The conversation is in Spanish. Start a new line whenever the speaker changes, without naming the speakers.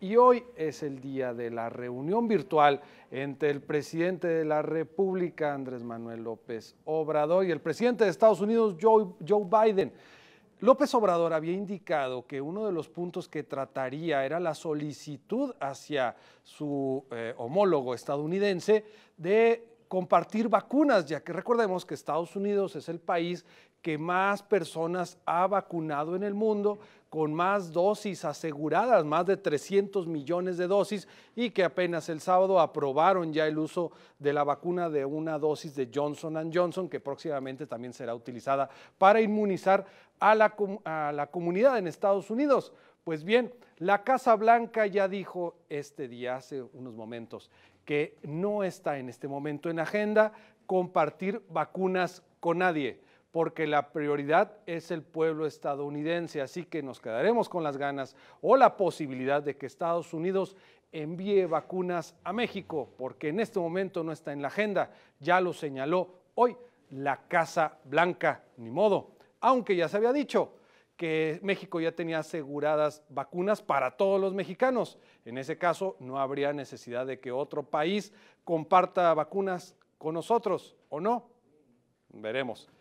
y hoy es el día de la reunión virtual entre el presidente de la República, Andrés Manuel López Obrador, y el presidente de Estados Unidos, Joe, Biden. López Obrador había indicado que uno de los puntos que trataría era la solicitud hacia su eh, homólogo estadounidense de compartir vacunas, ya que recordemos que Estados Unidos es el país que más personas ha vacunado en el mundo, con más dosis aseguradas, más de 300 millones de dosis, y que apenas el sábado aprobaron ya el uso de la vacuna de una dosis de Johnson Johnson, que próximamente también será utilizada para inmunizar a la, a la comunidad en Estados Unidos. Pues bien, la Casa Blanca ya dijo este día, hace unos momentos, que no está en este momento en agenda compartir vacunas con nadie porque la prioridad es el pueblo estadounidense, así que nos quedaremos con las ganas o la posibilidad de que Estados Unidos envíe vacunas a México, porque en este momento no está en la agenda, ya lo señaló hoy la Casa Blanca, ni modo, aunque ya se había dicho que México ya tenía aseguradas vacunas para todos los mexicanos. En ese caso, no habría necesidad de que otro país comparta vacunas con nosotros, ¿o no? Veremos.